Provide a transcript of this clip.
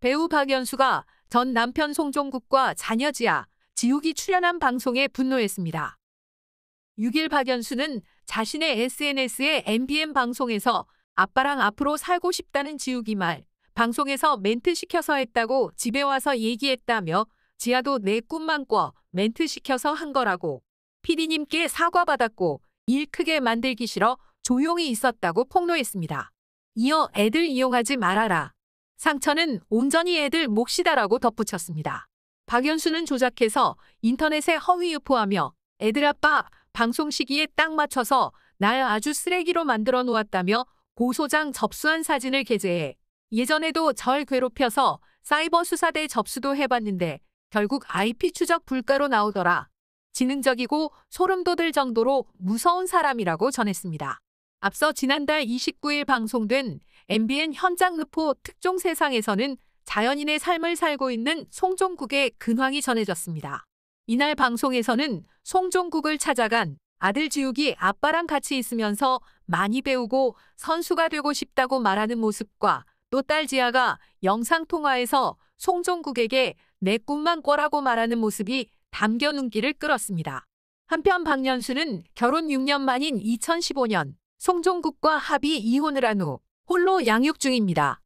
배우 박연수가 전 남편 송종국과 자녀 지아, 지욱이 출연한 방송에 분노했습니다. 6일 박연수는 자신의 SNS에 m b m 방송에서 아빠랑 앞으로 살고 싶다는 지욱이 말, 방송에서 멘트 시켜서 했다고 집에 와서 얘기했다며 지아도 내 꿈만 꿔 멘트 시켜서 한 거라고 피디님께 사과받았고 일 크게 만들기 싫어 조용히 있었다고 폭로했습니다. 이어 애들 이용하지 말아라. 상처는 온전히 애들 몫이다라고 덧붙였습니다. 박연수는 조작해서 인터넷에 허위 유포하며 애들 아빠 방송 시기에 딱 맞춰서 날 아주 쓰레기로 만들어 놓았다며 고소장 접수한 사진을 게재해 예전에도 절 괴롭혀서 사이버 수사대 접수도 해봤는데 결국 IP 추적 불가로 나오더라. 지능적이고 소름 돋을 정도로 무서운 사람이라고 전했습니다. 앞서 지난달 29일 방송된 MBN 현장 흡포 특종 세상에서는 자연인의 삶을 살고 있는 송종국의 근황이 전해졌습니다. 이날 방송에서는 송종국을 찾아간 아들 지욱이 아빠랑 같이 있으면서 많이 배우고 선수가 되고 싶다고 말하는 모습과 또 딸 지아가 영상통화에서 송종국에게 내 꿈만 꿔라고 말하는 모습이 담겨 눈길을 끌었습니다. 한편 박연수는 결혼 6년 만인 2015년 송종국과 합의 이혼을 한 후 홀로 양육 중입니다.